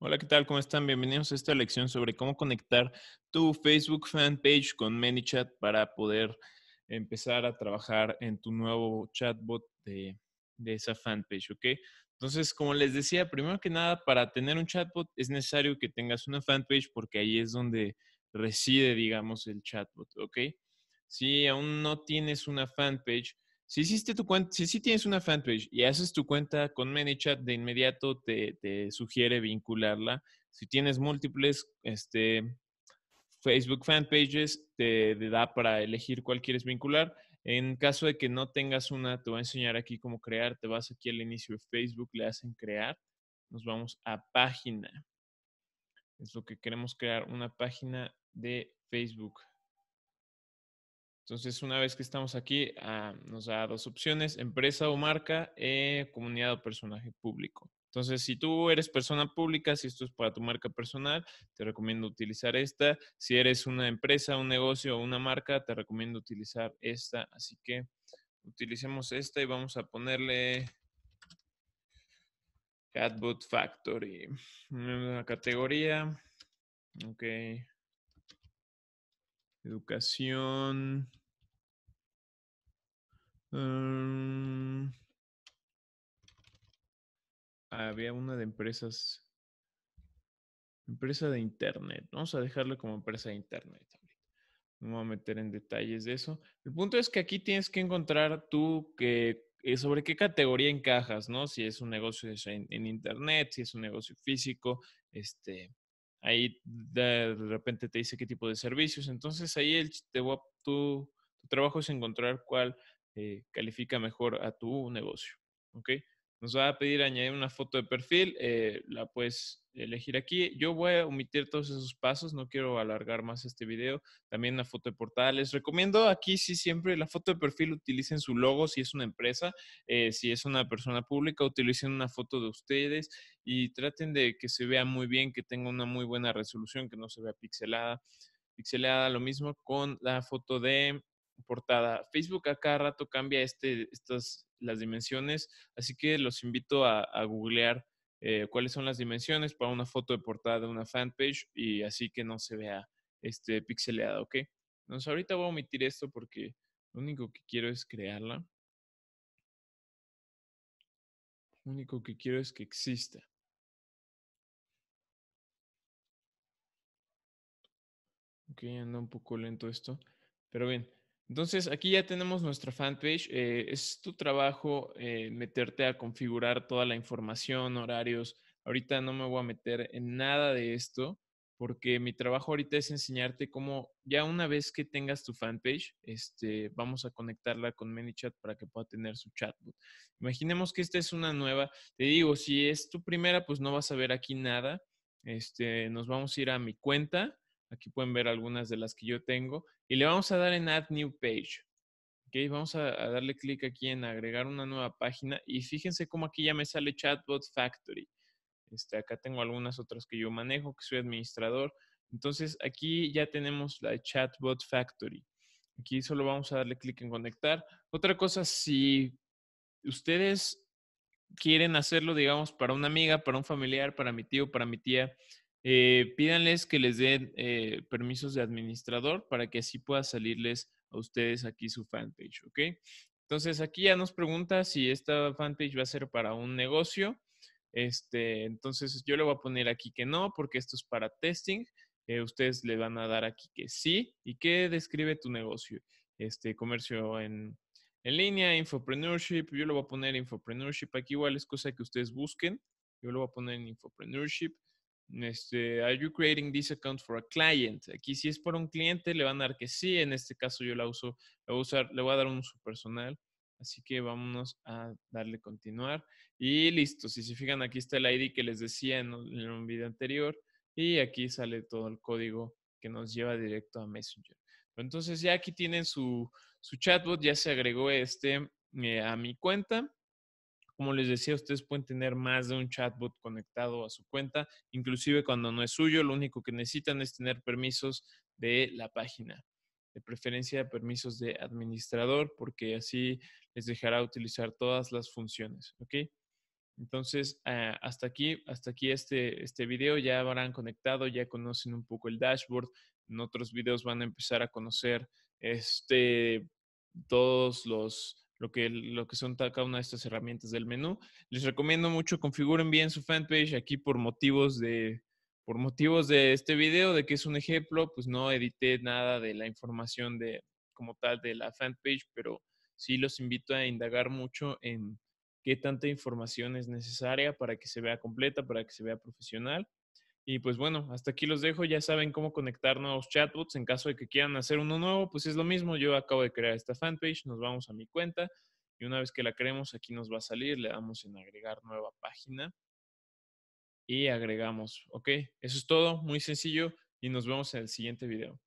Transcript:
Hola, ¿qué tal? ¿Cómo están? Bienvenidos a esta lección sobre cómo conectar tu Facebook fanpage con ManyChat para poder empezar a trabajar en tu nuevo chatbot de, de, esa fanpage, ¿ok? Entonces, como les decía, primero que nada, para tener un chatbot es necesario que tengas una fanpage porque ahí es donde reside, digamos, el chatbot, ¿ok? Si aún no tienes una fanpage, si hiciste tu cuenta, si, tienes una fanpage y haces tu cuenta con ManyChat, de inmediato te, sugiere vincularla. Si tienes múltiples este, Facebook fanpages, te, te, da para elegir cuál quieres vincular. En caso de que no tengas una, te voy a enseñar aquí cómo crear. Te vas aquí al inicio de Facebook, le hacen crear. Nos vamos a página. Es lo que queremos crear, una página de Facebook. Entonces, una vez que estamos aquí, ah, nos da dos opciones, empresa o marca, eh, comunidad o personaje público. Entonces, si tú eres persona pública, si esto es para tu marca personal, te recomiendo utilizar esta. Si eres una empresa, un negocio o una marca, te recomiendo utilizar esta. Así que utilicemos esta y vamos a ponerle CatBoot Factory. Una categoría. Ok. Educación. Mm. había una de empresas. Empresa de Internet. Vamos a dejarlo como empresa de Internet. No me voy a meter en detalles de eso. El punto es que aquí tienes que encontrar tú que, eh, sobre qué categoría encajas, ¿no? Si es un negocio en, Internet, si es un negocio físico, este, ahí de, repente te dice qué tipo de servicios. Entonces ahí el, te tu, trabajo es encontrar cuál eh, califica mejor a tu negocio. ¿Ok? Nos va a pedir añadir una foto de perfil, eh, la puedes elegir aquí. Yo voy a omitir todos esos pasos, no quiero alargar más este video. También la foto de portada. Les recomiendo aquí, sí, siempre la foto de perfil utilicen su logo, si es una empresa, eh, si es una persona pública, utilicen una foto de ustedes y traten de que se vea muy bien, que tenga una muy buena resolución, que no se vea pixelada. Pixelada, lo mismo con la foto de portada. Facebook a cada rato cambia este, estas, las dimensiones, así que los invito a, googlear eh, cuáles son las dimensiones para una foto de portada de una fanpage y así que no se vea este, pixeleada, ¿ok? Entonces ahorita voy a omitir esto porque lo único que quiero es crearla. Lo único que quiero es que exista. Ok, anda un poco lento esto. Pero bien, entonces, aquí ya tenemos nuestra fanpage. Eh, es tu trabajo eh, meterte a configurar toda la información, horarios. Ahorita no me voy a meter en nada de esto porque mi trabajo ahorita es enseñarte cómo ya una vez que tengas tu fanpage, este, vamos a conectarla con ManyChat para que pueda tener su chatbot. Imaginemos que esta es una nueva. Te digo, si es tu primera, pues no vas a ver aquí nada. Este, nos vamos a ir a mi cuenta Aquí pueden ver algunas de las que yo tengo. Y le vamos a dar en Add New Page. Okay, vamos a, darle clic aquí en agregar una nueva página. Y fíjense cómo aquí ya me sale Chatbot Factory. Este, acá tengo algunas otras que yo manejo, que soy administrador. Entonces aquí ya tenemos la Chatbot Factory. Aquí solo vamos a darle clic en conectar. Otra cosa, si ustedes quieren hacerlo, digamos, para una amiga, para un familiar, para mi tío, para mi tía, eh, pídanles que les den eh, permisos de administrador para que así pueda salirles a ustedes aquí su fanpage, ¿ok? Entonces aquí ya nos pregunta si esta fanpage va a ser para un negocio. Este, entonces yo le voy a poner aquí que no, porque esto es para testing. Eh, ustedes le van a dar aquí que sí y qué describe tu negocio. Este comercio en, línea, infopreneurship. Yo le voy a poner infopreneurship. Aquí igual es cosa que ustedes busquen. Yo le voy a poner infopreneurship. Este, are you creating this account for a client? Aquí si es para un cliente le van a dar que sí. En este caso yo la uso, le voy a dar un uso personal. Así que vámonos a darle continuar. Y listo. Si se fijan, aquí está el ID que les decía en, un video anterior. Y aquí sale todo el código que nos lleva directo a Messenger. Entonces ya aquí tienen su, chatbot. Ya se agregó este eh, a mi cuenta. Como les decía, ustedes pueden tener más de un chatbot conectado a su cuenta, inclusive cuando no es suyo, lo único que necesitan es tener permisos de la página, de preferencia permisos de administrador, porque así les dejará utilizar todas las funciones, ¿ok? Entonces, ah, hasta aquí, hasta aquí este, este video, ya habrán conectado, ya conocen un poco el dashboard, en otros videos van a empezar a conocer este, todos los lo que, lo que son cada una de estas herramientas del menú. Les recomiendo mucho configuren bien su fanpage aquí por motivos de por motivos de este video, de que es un ejemplo, pues no edité nada de la información de como tal de la fanpage, pero sí los invito a indagar mucho en qué tanta información es necesaria para que se vea completa, para que se vea profesional y pues bueno, hasta aquí los dejo. Ya saben cómo conectar nuevos chatbots. En caso de que quieran hacer uno nuevo, pues es lo mismo. Yo acabo de crear esta fanpage, nos vamos a mi cuenta y una vez que la creemos, aquí nos va a salir, le damos en agregar nueva página y agregamos. Ok, eso es todo, muy sencillo y nos vemos en el siguiente video.